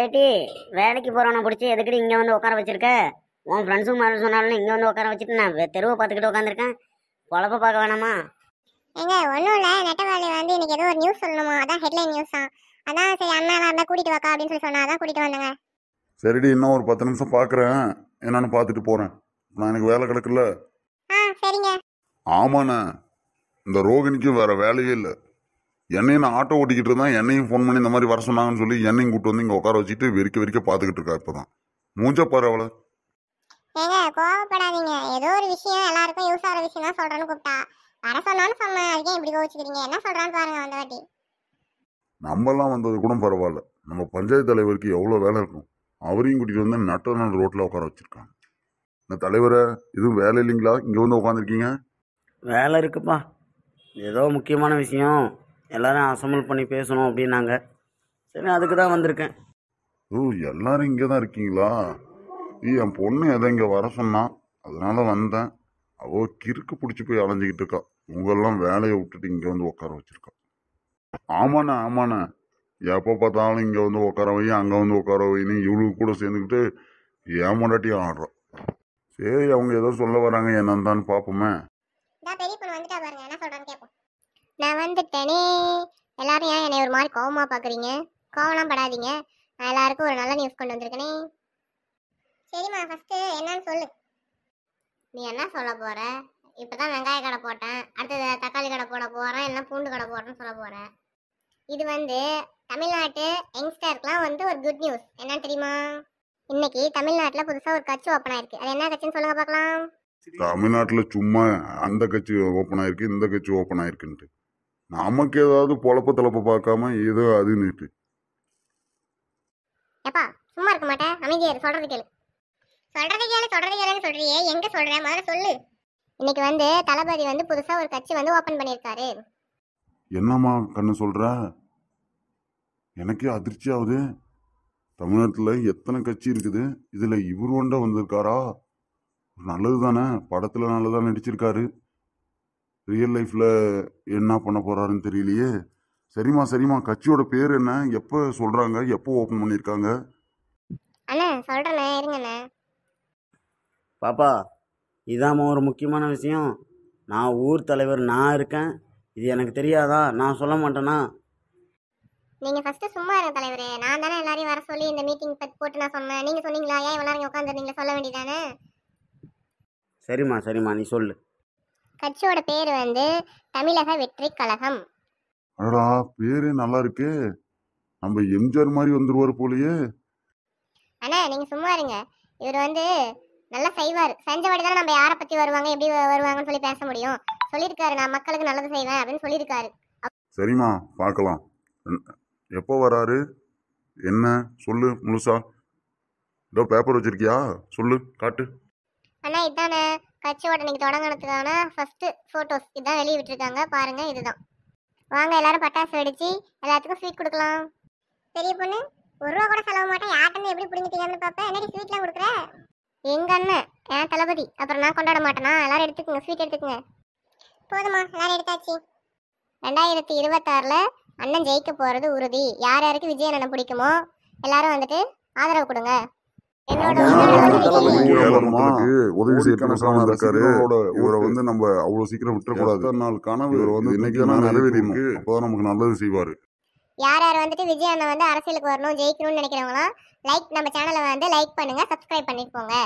ஏட்டி வேலைக்கு போகிறவனை பிடிச்சி எதுக்கிட்டு இங்கே வந்து உட்கார வச்சிருக்க உன் ஃப்ரெண்ட்ஸும் மாதிரி சொன்னாலும் இங்கே வந்து உட்கார வச்சுட்டு நான் தெருவை பார்த்துக்கிட்டு உட்காந்துருக்கேன் குழப்ப பார்க்க வேணாமா ஏங்க ஒன்றும் இல்லை நெட்டவாளி வந்து இன்னைக்கு ஏதோ ஒரு நியூஸ் சொல்லணுமா அதான் ஹெட்லைன் நியூஸ் தான் அதான் சரி அண்ணா நான் கூட்டிகிட்டு வாக்கா அப்படின்னு சொல்லி சொன்னா அதான் கூட்டிகிட்டு வந்தேங்க சரிடி இன்னும் ஒரு பத்து நிமிஷம் பார்க்குறேன் என்னன்னு பார்த்துட்டு போகிறேன் நான் எனக்கு வேலை கிடக்குல்ல ஆ சரிங்க ஆமாண்ணே இந்த ரோகிணிக்கு வேற வேலையே இல்லை என்னையும் நான் ஆட்டோ ஓட்டிக்கிட்டு இருந்தேன் என்னையும் ஃபோன் பண்ணி இந்த மாதிரி வர சொன்னாங்கன்னு சொல்லி என்னையும் கூட்டு வந்து இங்கே உட்கார வச்சுட்டு வெறிக்க வெறிக்க பார்த்துக்கிட்டு இருக்கா இப்போ தான் மூஞ்ச பரவாயில்ல ஏங்க கோவப்படாதீங்க ஏதோ ஒரு விஷயம் எல்லாருக்கும் யூஸ் ஆகிற விஷயம் தான் சொல்கிறேன்னு கூப்பிட்டா வர சொன்னான்னு சொன்னேன் அதுக்கே இப்படி கோவிச்சுக்கிறீங்க என்ன சொல்கிறான்னு பாருங்க வந்த வாட்டி நம்மலாம் வந்தது கூட பரவாயில்ல நம்ம பஞ்சாயத்து தலைவருக்கு எவ்வளோ வேலை இருக்கும் அவரையும் கூட்டிகிட்டு வந்து நட்டநாள் ரோட்டில் உட்கார வச்சுருக்காங்க இந்த தலைவரை எதுவும் வேலை இல்லைங்களா இங்கே வந்து உட்காந்துருக்கீங்க வேலை இருக்குப்பா ஏதோ முக்கியமான விஷயம் எல்லாரும் அசம்பிள் பண்ணி பேசணும் அப்படின்னாங்க சரி அதுக்கு தான் வந்திருக்கேன் ஓ எல்லாரும் இங்கே தான் இருக்கீங்களா என் பொண்ணு எதை இங்கே வர சொன்னான் அதனால வந்தேன் அவள் கிறுக்கு பிடிச்சி போய் அலைஞ்சிக்கிட்டு இருக்கா உங்களெல்லாம் வேலையை விட்டுட்டு இங்கே வந்து உட்கார வச்சுருக்கா ஆமாண்ணே ஆமாண்ணே எப்போ பார்த்தாலும் இங்கே வந்து உட்கார வை அங்கே வந்து உட்கார வைன்னு இவளுக்கு கூட சேர்ந்துக்கிட்டு ஏமாண்டாட்டியும் ஆடுறோம் சரி அவங்க ஏதோ சொல்ல வராங்க என்னந்தான்னு பார்ப்போமே நான் வந்துட்டேனே எல்லாரும் ஏன் என்னை ஒரு மாதிரி கோவமாக பார்க்குறீங்க கோவம்லாம் படாதீங்க நான் எல்லாருக்கும் ஒரு நல்ல நியூஸ் கொண்டு வந்திருக்கேனே சரிம்மா ஃபஸ்ட்டு என்னன்னு சொல்லு நீ என்ன சொல்ல போகிற இப்போ தான் வெங்காய கடை போட்டேன் அடுத்தது தக்காளி கடை போட போகிறேன் இல்லை பூண்டு கடை போடுறேன்னு சொல்ல போகிறேன் இது வந்து தமிழ்நாட்டு யங்ஸ்டருக்குலாம் வந்து ஒரு குட் நியூஸ் என்னன்னு தெரியுமா இன்னைக்கு தமிழ்நாட்டில் புதுசாக ஒரு கட்சி ஓப்பன் ஆயிருக்கு அது என்ன கட்சின்னு சொல்லுங்க பார்க்கலாம் தமிழ்நாட்டில் சும்மா அந்த கட்சி ஓப்பன் ஆயிருக்கு இந்த கட்சி ஓப்பன் ஆயிருக்குன்ட்டு நமக்கு ஏதாவது பொழப்பு தலைப்பு பார்க்காம ஏதோ அதுன்னுட்டு ஏப்பா சும்மா இருக்க மாட்டேன் அமைதியா இரு சொல்றது கேளு சொல்றது கேளு சொல்றது கேளுன்னு சொல்றியே எங்க சொல்ற முதல்ல சொல்லு இன்னைக்கு வந்து தளபதி வந்து புதுசா ஒரு கட்சி வந்து ஓபன் பண்ணியிருக்காரு என்னம்மா கண்ணு சொல்ற எனக்கே அதிர்ச்சி ஆகுது தமிழ்நாட்டில் எத்தனை கட்சி இருக்குது இதில் இவர் ஒண்டை வந்திருக்காரா நல்லது தானே படத்தில் நல்லதாக நடிச்சிருக்காரு ரியல் லைஃப்பில் என்ன பண்ண போகிறாருன்னு தெரியலையே சரிம்மா சரிம்மா கட்சியோட பேர் என்ன எப்போ சொல்கிறாங்க எப்போ ஓப்பன் பண்ணியிருக்காங்க அண்ணா சொல்கிறேண்ணே இருங்கண்ணே பாப்பா இதாம்மா ஒரு முக்கியமான விஷயம் நான் ஊர் தலைவர் நான் இருக்கேன் இது எனக்கு தெரியாதா நான் சொல்ல மாட்டேனா நீங்கள் ஃபஸ்ட்டு சும்மா இருங்க தலைவர் நான் தானே எல்லாரையும் வர சொல்லி இந்த மீட்டிங் பற்றி போட்டு நான் சொன்னேன் நீங்கள் சொன்னீங்களா ஏன் இவ்வளோ நேரம் உட்காந்துருந்தீங்களா சொல்ல வேண்டியதானே சரிம்மா சரிம்மா நீ சொல்லு கட்சியோட பேர் வந்து தமிழக வெற்றி கழகம் அடடா பேரே நல்லா இருக்கு நம்ம எம்ஜிஆர் மாதிரி வந்துருவார் போலயே அண்ணா நீங்க சும்மா இருங்க இவர் வந்து நல்லா செய்வார் செஞ்சபடி தானே நம்ம யாரை பத்தி வருவாங்க எப்படி வருவாங்கன்னு சொல்லி பேச முடியும் சொல்லியிருக்காரு நான் மக்களுக்கு நல்லது செய்வேன் அப்படின்னு சொல்லியிருக்காரு சரிம்மா பார்க்கலாம் எப்போ வராரு என்ன சொல்லு முழுசா ஏதோ பேப்பர் வச்சிருக்கியா சொல்லு காட்டு அண்ணா இதானே கட்சியோட இன்னைக்கு தொடங்கினதுக்கான ஃபர்ஸ்ட் ஃபோட்டோஸ் இதுதான் வெளியே விட்டுருக்காங்க பாருங்கள் இதுதான் வாங்க எல்லாரும் பட்டாசு வெடிச்சு எல்லாத்துக்கும் ஸ்வீட் கொடுக்கலாம் பெரிய பொண்ணு ஒரு ரூபா கூட செலவு மாட்டேன் யார்ட்டு எப்படி பிடிங்கிட்டீங்கன்னு பார்ப்பேன் என்னடி ஸ்வீட்லாம் கொடுக்குற எங்க அண்ணன் ஏன் தளபதி அப்புறம் நான் கொண்டாட மாட்டேனா எல்லாரும் எடுத்துக்கோங்க ஸ்வீட் எடுத்துக்கோங்க போதுமா எல்லாரும் எடுத்தாச்சு ரெண்டாயிரத்தி இருபத்தாறில் அண்ணன் ஜெயிக்க போகிறது உறுதி யார் யாருக்கு விஜய் அண்ணனை பிடிக்குமோ எல்லாரும் வந்துட்டு ஆதரவு கொடுங்க உதவி வந்து நம்ம அவ்வளவு சீக்கிரம் வந்து நமக்கு நல்லது செய்வாரு யார் வந்துட்டு அரசியலுக்கு வரணும் ஜெயிக்கணும்னு நினைக்கிறவங்களாம் லைக் நம்ம சேனலை வந்து லைக் பண்ணுங்க சப்ஸ்கிரைப் பண்ணிக்கோங்க